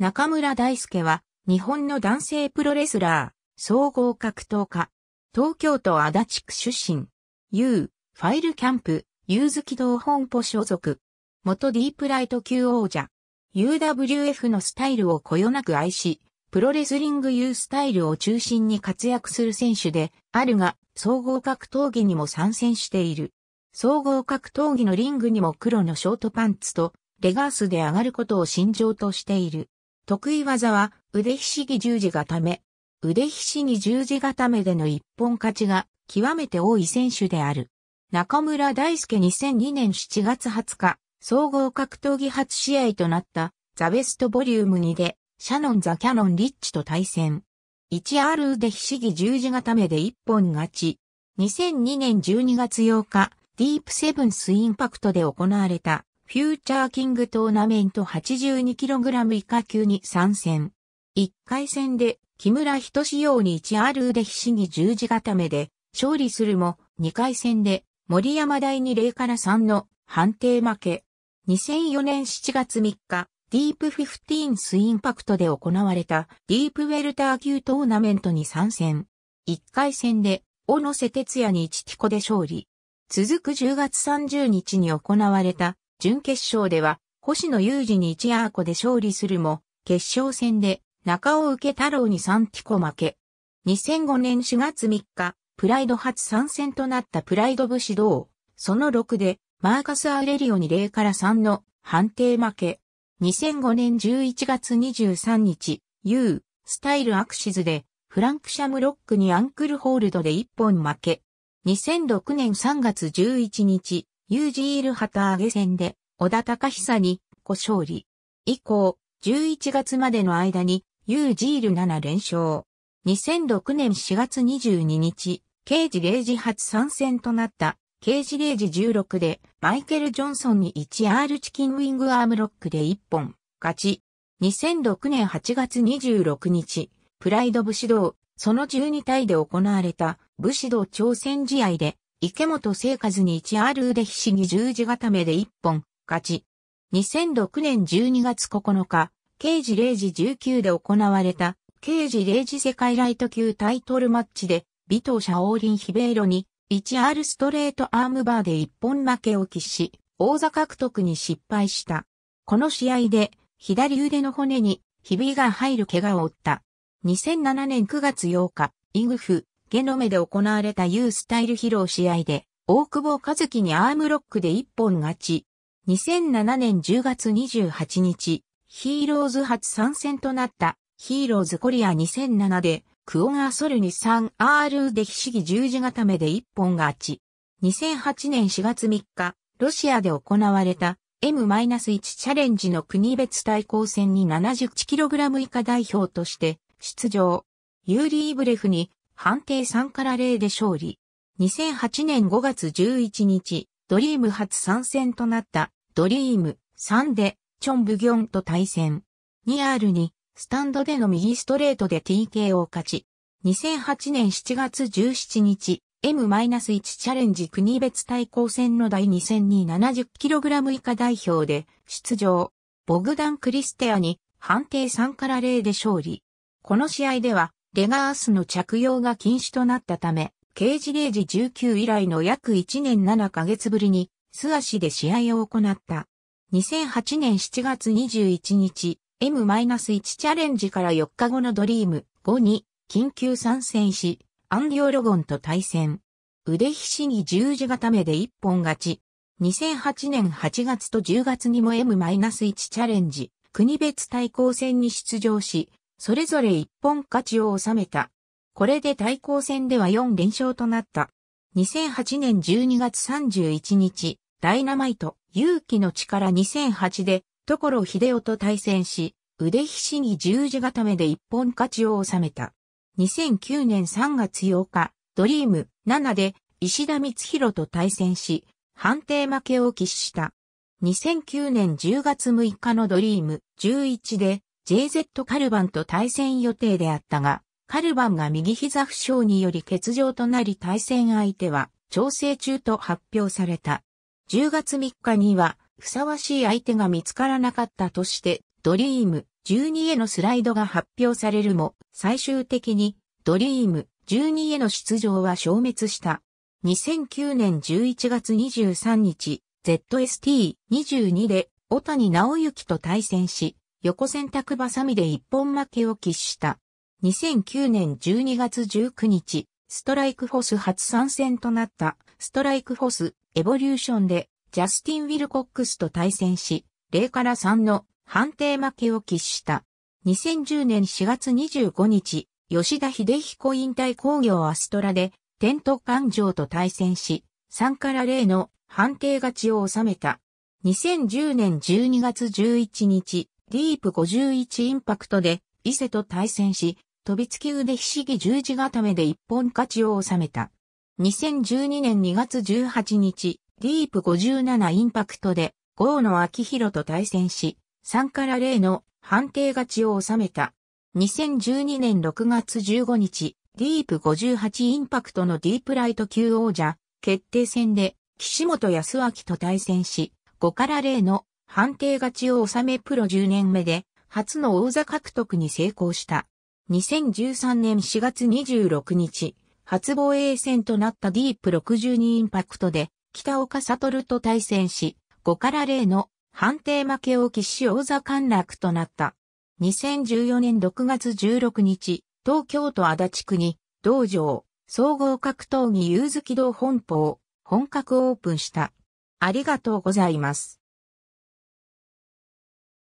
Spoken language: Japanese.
中村大輔は、日本の男性プロレスラー、総合格闘家、東京都足立区出身、U、ファイルキャンプ、U 月堂本舗所属、元ディープライト級王者、UWF のスタイルをこよなく愛し、プロレスリング U スタイルを中心に活躍する選手で、あるが、総合格闘技にも参戦している。総合格闘技のリングにも黒のショートパンツと、レガースで上がることを心情としている。得意技は腕ひしぎ十字固め。腕ひしぎ十字固めでの一本勝ちが極めて多い選手である。中村大輔2002年7月20日、総合格闘技初試合となったザ・ベストボリューム2でシャノン・ザ・キャノン・リッチと対戦。1R 腕ひしぎ十字固めで一本勝ち。2002年12月8日、ディープセブンスインパクトで行われたフューチャーキングトーナメント 82kg 以下級に参戦。1回戦で木村仁志用に 1R で必死に十字固めで勝利するも2回戦で森山大に0から3の判定負け。2004年7月3日、ディープフィフティーンスインパクトで行われたディープウェルター級トーナメントに参戦。1回戦で、小野瀬哲也に1ティコで勝利。続く10月30日に行われた準決勝では、星野雄二に一アーコで勝利するも、決勝戦で中尾受太郎に3ティコ負け。2005年4月3日、プライド初参戦となったプライド武士道、その6で、マーカス・アーレリオに0から3の判定負け。2005年11月23日、U、スタイルアクシズで、フランク・シャムロックにアンクルホールドで1本負け。2006年3月11日、ユージール旗揚げ戦で、小田隆久にご勝利。以降、11月までの間に、ユージール7連勝。2006年4月22日、刑事0時初参戦となった、刑事0時16で、マイケル・ジョンソンに 1R チキンウィングアームロックで1本、勝ち。2006年8月26日、プライド武士道、その12体で行われた武士道挑戦試合で、池本聖和に 1R 腕必死に十字固めで一本、勝ち。2006年12月9日、刑事0時19で行われた、刑事0時世界ライト級タイトルマッチで、美藤シャオーリン・ヒベイロに、1R ストレートアームバーで一本負けを喫し、王座獲得に失敗した。この試合で、左腕の骨に、ひびが入る怪我を負った。2007年9月8日、イグフ、ゲノメで行われた U スタイル披露試合で、大久保和樹にアームロックで一本勝ち。2007年10月28日、ヒーローズ初参戦となったヒーローズコリア2007でクオガーソルに 3R でひしぎ十字固めで一本勝ち。2008年4月3日、ロシアで行われた M-1 チャレンジの国別対抗戦に 71kg 以下代表として出場。ユーリー・ブレフに判定3から0で勝利。2008年5月11日、ドリーム初参戦となったドリーム3でチョン・ブギョンと対戦。2R にスタンドでの右ストレートで TK を勝ち。2008年7月17日、M-1 チャレンジ国別対抗戦の第2戦に 70kg 以下代表で出場。ボグダン・クリステアに判定3から0で勝利。この試合ではレガースの着用が禁止となったため、刑事0時19以来の約1年7ヶ月ぶりに、素足で試合を行った。2008年7月21日、M-1 チャレンジから4日後のドリーム5に緊急参戦し、アンディオロゴンと対戦。腕ひしぎ十字固めで一本勝ち。2008年8月と10月にも M-1 チャレンジ、国別対抗戦に出場し、それぞれ一本勝ちを収めた。これで対抗戦では4連勝となった。2008年12月31日、ダイナマイト、勇気の力2008で、所秀夫と対戦し、腕ひしぎ十字固めで一本勝ちを収めた。2009年3月8日、ドリーム7で石田光弘と対戦し、判定負けを喫した。2009年10月6日のドリーム11で JZ カルバンと対戦予定であったが、カルバンが右膝負傷により欠場となり対戦相手は調整中と発表された。10月3日にはふさわしい相手が見つからなかったとしてドリーム12へのスライドが発表されるも最終的にドリーム12への出場は消滅した。2009年11月23日 ZST22 で小谷直之と対戦し横選択バサミで一本負けを喫した。2009年12月19日、ストライクフォス初参戦となったストライクフォスエボリューションでジャスティン・ウィルコックスと対戦し、0から3の判定負けを喫した。2010年4月25日、吉田秀彦引退工業アストラで、テント環状と対戦し、3から0の判定勝ちを収めた。2010年12月11日、ディープ51インパクトで伊勢と対戦し、飛びつき腕ひしぎ十字固めで一本勝ちを収めた。2012年2月18日、ディープ57インパクトで、郷野明広と対戦し、3から0の判定勝ちを収めた。2012年6月15日、ディープ58インパクトのディープライト級王者決定戦で、岸本康明と対戦し、5から0の判定勝ちを収めプロ10年目で、初の王座獲得に成功した。2013年4月26日、初防衛戦となったディープ62インパクトで、北岡悟と対戦し、5から0の判定負けを喫し王座陥落となった。2014年6月16日、東京都足立区に、道場、総合格闘技ゆうずき道本舗を本格オープンした。ありがとうございます。